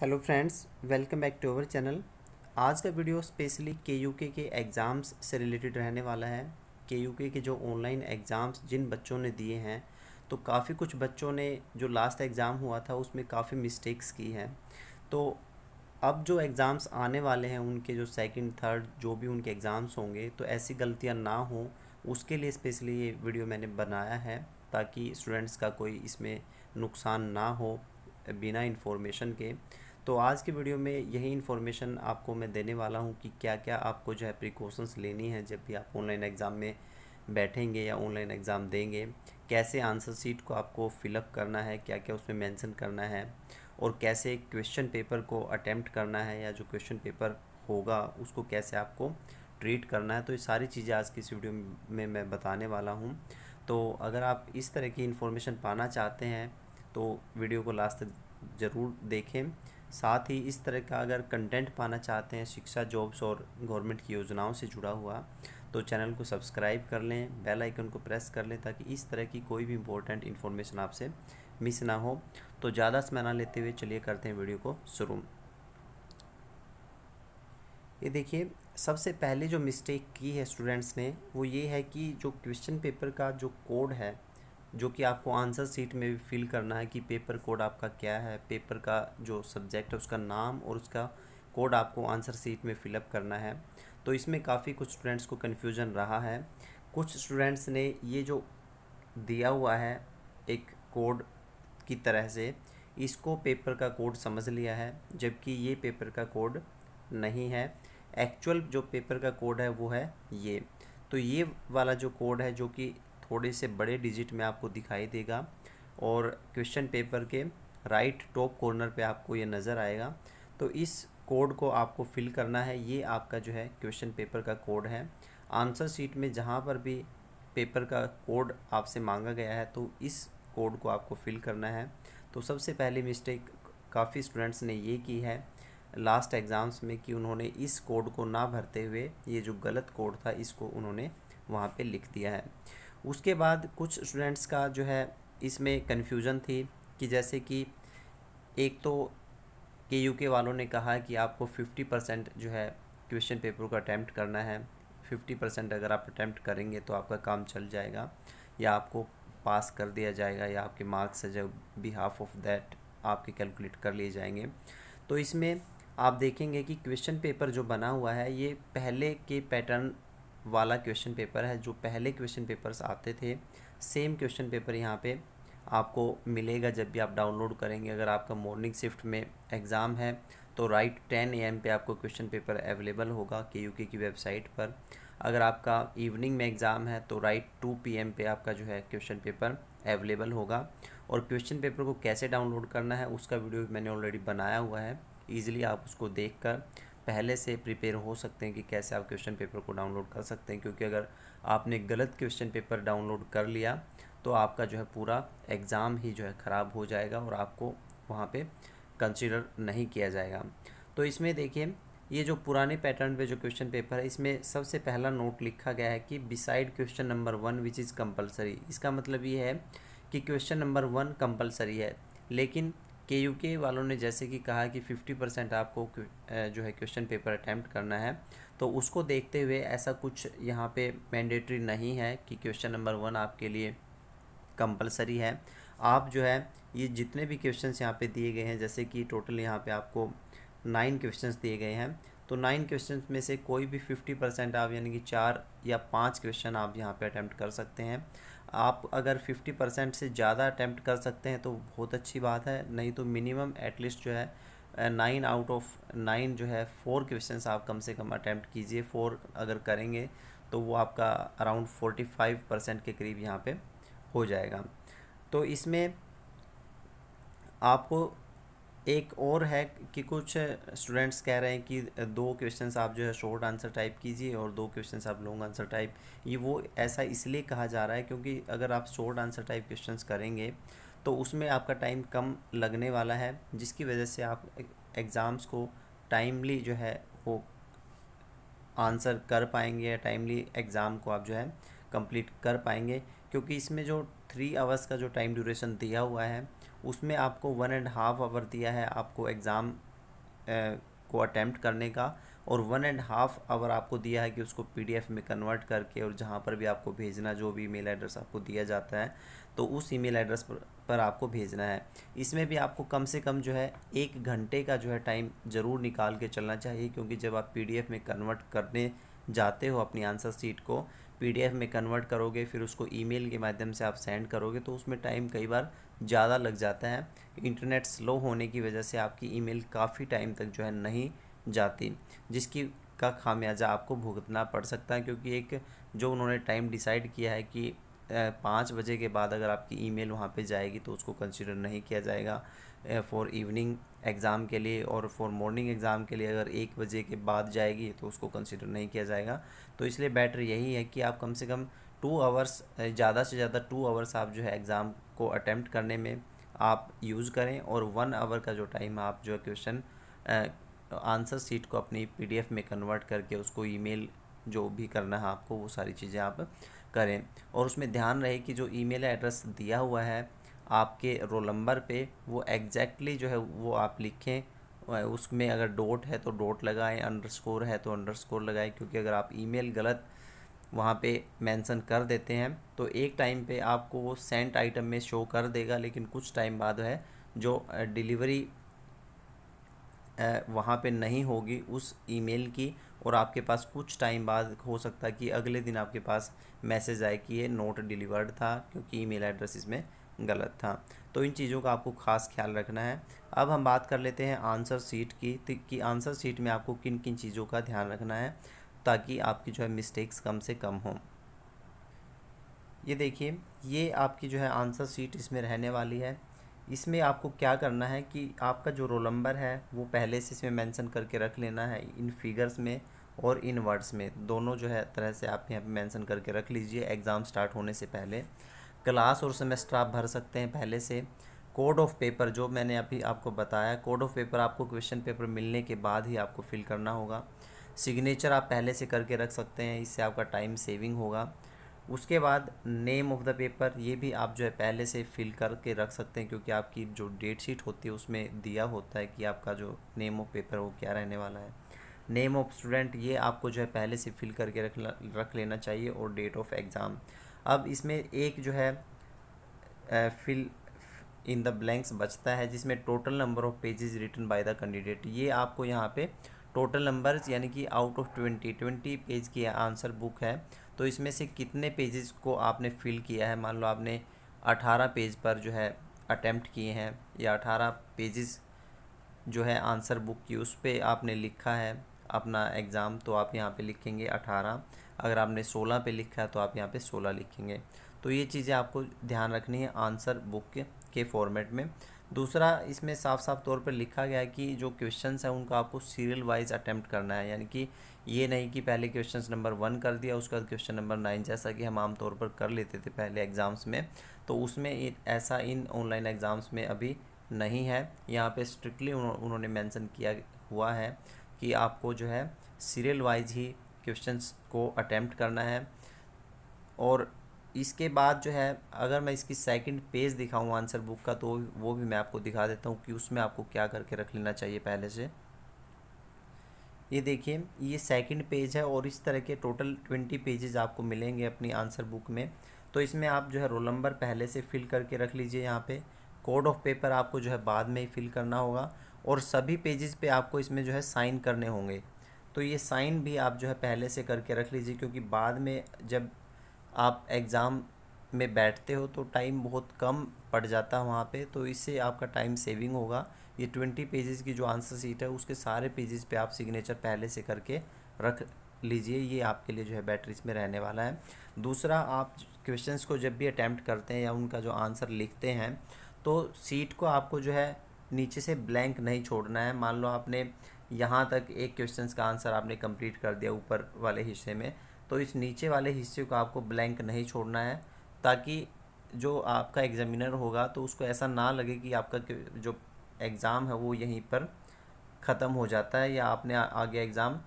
hello friends welcome back to our channel आज का video specially के यू के एग्ज़ाम्स से रिलेटेड रहने वाला है के यू के जो ऑनलाइन एग्ज़ाम्स जिन बच्चों ने दिए हैं तो काफ़ी कुछ बच्चों ने जो लास्ट एग्ज़ाम हुआ था उसमें काफ़ी मिस्टेक्स की हैं तो अब जो एग्ज़ाम्स आने वाले हैं उनके जो सेकेंड थर्ड जो भी उनके एग्ज़ाम्स होंगे तो ऐसी गलतियाँ ना हों उसके लिए स्पेशली ये वीडियो मैंने बनाया है ताकि स्टूडेंट्स का कोई इसमें नुकसान ना हो बिना इन्फॉर्मेशन के तो आज के वीडियो में यही इन्फॉर्मेशन आपको मैं देने वाला हूँ कि क्या क्या आपको जो है प्रिकॉशंस लेनी है जब भी आप ऑनलाइन एग्ज़ाम में बैठेंगे या ऑनलाइन एग्ज़ाम देंगे कैसे आंसर सीट को आपको फिलअप करना है क्या क्या उसमें मेंशन करना है और कैसे क्वेश्चन पेपर को अटैम्प्ट करना है या जो क्वेश्चन पेपर होगा उसको कैसे आपको ट्रीट करना है तो ये सारी चीज़ें आज की इस वीडियो में मैं बताने वाला हूँ तो अगर आप इस तरह की इन्फॉर्मेशन पाना चाहते हैं तो वीडियो को लास्ट तक ज़रूर देखें साथ ही इस तरह का अगर कंटेंट पाना चाहते हैं शिक्षा जॉब्स और गवर्नमेंट की योजनाओं से जुड़ा हुआ तो चैनल को सब्सक्राइब कर लें बेल आइकन को प्रेस कर लें ताकि इस तरह की कोई भी इंपॉर्टेंट इन्फॉर्मेशन आपसे मिस ना हो तो ज़्यादा समय ना लेते हुए चलिए करते हैं वीडियो को शुरू ये देखिए सबसे पहले जो मिस्टेक की है स्टूडेंट्स ने वो ये है कि जो क्वेश्चन पेपर का जो कोड है जो कि आपको आंसर सीट में भी फिल करना है कि पेपर कोड आपका क्या है पेपर का जो सब्जेक्ट है उसका नाम और उसका कोड आपको आंसर सीट में फिलअप करना है तो इसमें काफ़ी कुछ स्टूडेंट्स को कन्फ्यूजन रहा है कुछ स्टूडेंट्स ने ये जो दिया हुआ है एक कोड की तरह से इसको पेपर का कोड समझ लिया है जबकि ये पेपर का कोड नहीं है एक्चुअल जो पेपर का कोड है वो है ये तो ये वाला जो कोड है जो कि थोड़े से बड़े डिजिट में आपको दिखाई देगा और क्वेश्चन पेपर के राइट टॉप कॉर्नर पे आपको ये नज़र आएगा तो इस कोड को आपको फिल करना है ये आपका जो है क्वेश्चन पेपर का कोड है आंसर शीट में जहाँ पर भी पेपर का कोड आपसे मांगा गया है तो इस कोड को आपको फिल करना है तो सबसे पहली मिस्टेक काफ़ी स्टूडेंट्स ने ये की है लास्ट एग्ज़ाम्स में कि उन्होंने इस कोड को ना भरते हुए ये जो गलत कोड था इसको उन्होंने वहाँ पे लिख दिया है उसके बाद कुछ स्टूडेंट्स का जो है इसमें कन्फ्यूज़न थी कि जैसे कि एक तो के यू के वालों ने कहा कि आपको फिफ्टी परसेंट जो है क्वेश्चन पेपर का अटैम्प्ट करना है फिफ्टी परसेंट अगर आप अटैम्प्ट करेंगे तो आपका काम चल जाएगा या आपको पास कर दिया जाएगा या आपके मार्क्स है जब बिहाफ ऑफ दैट आपके कैलकुलेट कर लिए जाएंगे तो इसमें आप देखेंगे कि क्वेश्चन पेपर जो बना हुआ है ये पहले के पैटर्न वाला क्वेश्चन पेपर है जो पहले क्वेश्चन पेपर्स आते थे सेम क्वेश्चन पेपर यहाँ पे आपको मिलेगा जब भी आप डाउनलोड करेंगे अगर आपका मॉर्निंग शिफ्ट में एग्ज़ाम है तो राइट टेन ए एम पे आपको क्वेश्चन पेपर अवेलेबल होगा के यू की वेबसाइट पर अगर आपका इवनिंग में एग्ज़ाम है तो राइट टू पी एम पे आपका जो है क्वेश्चन पेपर अवेलेबल होगा और क्वेश्चन पेपर को कैसे डाउनलोड करना है उसका वीडियो मैंने ऑलरेडी बनाया हुआ है ईजिली आप उसको देख कर पहले से प्रिपेयर हो सकते हैं कि कैसे आप क्वेश्चन पेपर को डाउनलोड कर सकते हैं क्योंकि अगर आपने गलत क्वेश्चन पेपर डाउनलोड कर लिया तो आपका जो है पूरा एग्ज़ाम ही जो है ख़राब हो जाएगा और आपको वहाँ पर कंसिडर नहीं किया जाएगा तो इसमें देखिए ये जो पुराने पैटर्न पे जो क्वेश्चन पेपर है इसमें सबसे पहला नोट लिखा गया है कि beside question number one which is compulsory इसका मतलब ये है कि क्वेश्चन नंबर वन कंपलसरी है लेकिन के यू के वालों ने जैसे कि कहा कि फिफ्टी परसेंट आपको जो है क्वेश्चन पेपर अटैम्प्ट करना है तो उसको देखते हुए ऐसा कुछ यहाँ पे मैंडेटरी नहीं है कि क्वेश्चन नंबर वन आपके लिए कंपलसरी है आप जो है ये जितने भी क्वेश्चन यहाँ पे दिए गए हैं जैसे कि टोटल यहाँ पे आपको नाइन क्वेश्चन दिए गए हैं तो नाइन क्वेश्चन में से कोई भी फिफ्टी परसेंट आप यानी कि चार या पाँच क्वेश्चन आप यहाँ पर अटैम्प्ट कर सकते हैं आप अगर फिफ्टी परसेंट से ज़्यादा अटैम्प्ट कर सकते हैं तो बहुत अच्छी बात है नहीं तो मिनिमम एटलीस्ट जो है नाइन आउट ऑफ नाइन जो है फोर क्वेश्चंस आप कम से कम अटैम्प्ट कीजिए फोर अगर करेंगे तो वो आपका अराउंड फोर्टी फाइव परसेंट के करीब यहाँ पे हो जाएगा तो इसमें आपको एक और है कि कुछ स्टूडेंट्स कह रहे हैं कि दो क्वेश्चंस आप जो है शॉर्ट आंसर टाइप कीजिए और दो क्वेश्चंस आप लॉन्ग आंसर टाइप ये वो ऐसा इसलिए कहा जा रहा है क्योंकि अगर आप शॉर्ट आंसर टाइप क्वेश्चंस करेंगे तो उसमें आपका टाइम कम लगने वाला है जिसकी वजह से आप एग्ज़ाम्स को टाइमली जो है वो आंसर कर पाएंगे या टाइमली एग्ज़ाम को आप जो है कंप्लीट कर पाएंगे क्योंकि इसमें जो थ्री आवर्स का जो टाइम ड्यूरेशन दिया हुआ है उसमें आपको वन एंड हाफ आवर दिया है आपको एग्ज़ाम को अटैम्प्ट करने का और वन एंड हाफ आवर आपको दिया है कि उसको पीडीएफ में कन्वर्ट करके और जहाँ पर भी आपको भेजना जो भी ईमेल एड्रेस आपको दिया जाता है तो उस ईमेल एड्रेस पर, पर आपको भेजना है इसमें भी आपको कम से कम जो है एक घंटे का जो है टाइम ज़रूर निकाल के चलना चाहिए क्योंकि जब आप पीडीएफ में कन्वर्ट करने जाते हो अपनी आंसर सीट को पीडीएफ में कन्वर्ट करोगे फिर उसको ईमेल के माध्यम से आप सेंड करोगे तो उसमें टाइम कई बार ज़्यादा लग जाता है इंटरनेट स्लो होने की वजह से आपकी ईमेल काफ़ी टाइम तक जो है नहीं जाती जिसकी का खामियाजा आपको भुगतना पड़ सकता है क्योंकि एक जो उन्होंने टाइम डिसाइड किया है कि पाँच बजे के बाद अगर आपकी ईमेल वहाँ पे जाएगी तो उसको कंसिडर नहीं किया जाएगा फॉर इवनिंग एग्ज़ाम के लिए और फॉर मॉर्निंग एग्ज़ाम के लिए अगर एक बजे के बाद जाएगी तो उसको कंसिडर नहीं किया जाएगा तो इसलिए बेटर यही है कि आप कम से कम टू आवर्स ज़्यादा से ज़्यादा टू आवर्स आप जो है एग्ज़ाम को अटैम्प्ट करने में आप यूज़ करें और वन आवर का जो टाइम आप जो क्वेश्चन आंसर शीट को अपनी पीडीएफ में कन्वर्ट करके उसको ईमेल जो भी करना है आपको वो सारी चीज़ें आप करें और उसमें ध्यान रहे कि जो ईमेल एड्रेस दिया हुआ है आपके रोल नंबर पे वो एग्जैक्टली जो है वो आप लिखें उसमें अगर डॉट है तो डॉट लगाएं अंडरस्कोर है तो अंडरस्कोर लगाएं क्योंकि अगर आप ईमेल गलत वहाँ पे मेंशन कर देते हैं तो एक टाइम पे आपको वो सेंट आइटम में शो कर देगा लेकिन कुछ टाइम बाद है जो डिलीवरी वहाँ पे नहीं होगी उस ईमेल की और आपके पास कुछ टाइम बाद हो सकता है कि अगले दिन आपके पास मैसेज आए कि ये नोट डिलीवर्ड था क्योंकि ईमेल एड्रेस इसमें गलत था तो इन चीज़ों का आपको खास ख्याल रखना है अब हम बात कर लेते हैं आंसर सीट की तो कि आंसर सीट में आपको किन किन चीज़ों का ध्यान रखना है ताकि आपकी जो है मिस्टेक्स कम से कम हों ये देखिए ये आपकी जो है आंसर सीट इसमें रहने वाली है इसमें आपको क्या करना है कि आपका जो रोल नंबर है वो पहले से इसमें मेंशन करके रख लेना है इन फिगर्स में और इन वर्ड्स में दोनों जो है तरह से आप यहाँ पे मेंशन करके रख लीजिए एग्ज़ाम स्टार्ट होने से पहले क्लास और सेमेस्टर आप भर सकते हैं पहले से कोड ऑफ पेपर जो मैंने अभी आपको बताया कोड ऑफ पेपर आपको क्वेश्चन पेपर मिलने के बाद ही आपको फिल करना होगा सिग्नेचर आप पहले से करके रख सकते हैं इससे आपका टाइम सेविंग होगा उसके बाद नेम ऑफ़ द पेपर ये भी आप जो है पहले से फिल करके रख सकते हैं क्योंकि आपकी जो डेट शीट होती है उसमें दिया होता है कि आपका जो नेम ऑफ पेपर वो क्या रहने वाला है नेम ऑफ स्टूडेंट ये आपको जो है पहले से फिल करके रख रख लेना चाहिए और डेट ऑफ एग्ज़ाम अब इसमें एक जो है फिल इन द ब्लैंक्स बचता है जिसमें total number of pages written by the candidate ये आपको यहाँ पे टोटल नंबर्स यानी कि out of twenty twenty page की आंसर बुक है तो इसमें से कितने पेजेस को आपने फिल किया है मान लो आपने अठारह पेज पर जो है अटैम्प्ट किए हैं या अठारह पेजेस जो है आंसर बुक की उस पर आपने लिखा है अपना एग्ज़ाम तो आप यहाँ पे लिखेंगे अठारह अगर आपने सोलह पे लिखा है तो आप यहाँ पे सोलह लिखेंगे तो ये चीज़ें आपको ध्यान रखनी है आंसर बुक के, के फॉर्मेट में दूसरा इसमें साफ साफ तौर पर लिखा गया है कि जो क्वेश्चन हैं उनका आपको सीरियल वाइज अटैम्प्ट करना है यानी कि ये नहीं कि पहले क्वेश्चन नंबर वन कर दिया उसके बाद क्वेश्चन नंबर नाइन जैसा कि हम आमतौर पर कर लेते थे पहले एग्ज़ाम्स में तो उसमें ऐसा इन ऑनलाइन एग्ज़ाम्स में अभी नहीं है यहाँ पे स्ट्रिक्टली उन्होंने मेंशन किया हुआ है कि आपको जो है सीरियल वाइज ही क्वेश्चंस को अटैम्प्ट करना है और इसके बाद जो है अगर मैं इसकी सेकंड पेज दिखाऊँ आंसर बुक का तो वो भी मैं आपको दिखा देता हूँ कि उसमें आपको क्या करके रख लेना चाहिए पहले से ये देखिए ये सेकंड पेज है और इस तरह के टोटल ट्वेंटी पेजेस आपको मिलेंगे अपनी आंसर बुक में तो इसमें आप जो है रोल नंबर पहले से फिल करके रख लीजिए यहाँ पे कोड ऑफ पेपर आपको जो है बाद में ही फिल करना होगा और सभी पेजेस पे आपको इसमें जो है साइन करने होंगे तो ये साइन भी आप जो है पहले से करके रख लीजिए क्योंकि बाद में जब आप एग्ज़ाम में बैठते हो तो टाइम बहुत कम पड़ जाता है वहाँ पे तो इससे आपका टाइम सेविंग होगा ये ट्वेंटी पेजेस की जो आंसर सीट है उसके सारे पेजेस पे आप सिग्नेचर पहले से करके रख लीजिए ये आपके लिए जो है बैटरी इसमें रहने वाला है दूसरा आप क्वेश्चंस को जब भी अटैम्प्ट करते हैं या उनका जो आंसर लिखते हैं तो सीट को आपको जो है नीचे से ब्लैंक नहीं छोड़ना है मान लो आपने यहाँ तक एक क्वेश्चन का आंसर आपने कंप्लीट कर दिया ऊपर वाले हिस्से में तो इस नीचे वाले हिस्से को आपको ब्लैंक नहीं छोड़ना है ताकि जो आपका एग्ज़ामिनर होगा तो उसको ऐसा ना लगे कि आपका जो एग्ज़ाम है वो यहीं पर ख़त्म हो जाता है या आपने आगे एग्ज़ाम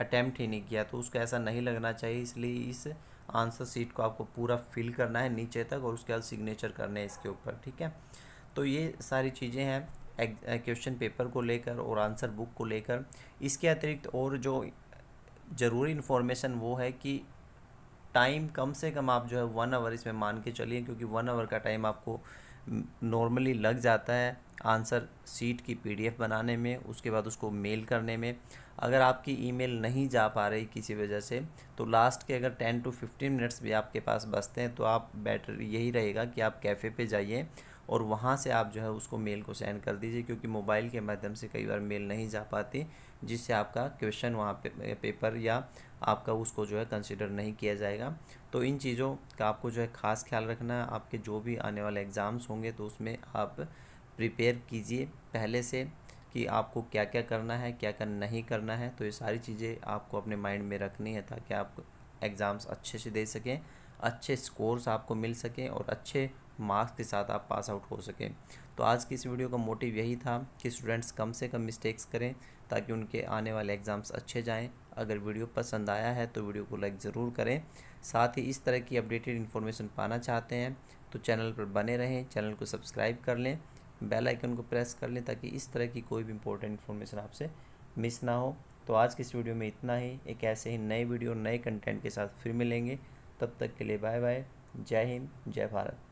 अटैम्प्ट ही नहीं किया तो उसको ऐसा नहीं लगना चाहिए इसलिए इस आंसर सीट को आपको पूरा फिल करना है नीचे तक और उसके बाद सिग्नेचर करने है इसके ऊपर ठीक है तो ये सारी चीज़ें हैं क्वेश्चन पेपर को लेकर और आंसर बुक को लेकर इसके अतिरिक्त और जो ज़रूरी इन्फॉर्मेशन वो है कि टाइम कम से कम आप जो है वन आवर इसमें मान के चलिए क्योंकि वन आवर का टाइम आपको नॉर्मली लग जाता है आंसर सीट की पीडीएफ बनाने में उसके बाद उसको मेल करने में अगर आपकी ईमेल नहीं जा पा रही किसी वजह से तो लास्ट के अगर टेन टू फिफ्टीन मिनट्स भी आपके पास बचते हैं तो आप बेटर यही रहेगा कि आप कैफ़े पे जाइए और वहाँ से आप जो है उसको मेल को सेंड कर दीजिए क्योंकि मोबाइल के माध्यम से कई बार मेल नहीं जा पाती जिससे आपका क्वेश्चन वहाँ पे पेपर या आपका उसको जो है कंसिडर नहीं किया जाएगा तो इन चीज़ों का आपको जो है ख़ास ख्याल रखना है आपके जो भी आने वाले एग्ज़ाम्स होंगे तो उसमें आप प्रिपेयर कीजिए पहले से कि आपको क्या क्या करना है क्या क्या नहीं करना है तो ये सारी चीज़ें आपको अपने माइंड में रखनी है ताकि आप एग्ज़ाम्स अच्छे से दे सकें अच्छे स्कोर्स आपको मिल सकें और अच्छे मार्क्स के साथ आप पास आउट हो सकें तो आज की इस वीडियो का मोटिव यही था कि स्टूडेंट्स कम से कम मिस्टेक्स करें ताकि उनके आने वाले एग्ज़ाम्स अच्छे जाएं अगर वीडियो पसंद आया है तो वीडियो को लाइक ज़रूर करें साथ ही इस तरह की अपडेटेड इन्फॉर्मेशन पाना चाहते हैं तो चैनल पर बने रहें चैनल को सब्सक्राइब कर लें बेल आइकन को प्रेस कर लें ताकि इस तरह की कोई भी इंपॉर्टेंट इन्फॉर्मेशन आपसे मिस ना हो तो आज की इस वीडियो में इतना ही एक ऐसे ही नए वीडियो नए कंटेंट के साथ फिर मिलेंगे तब तक के लिए बाय बाय जय हिंद जय भारत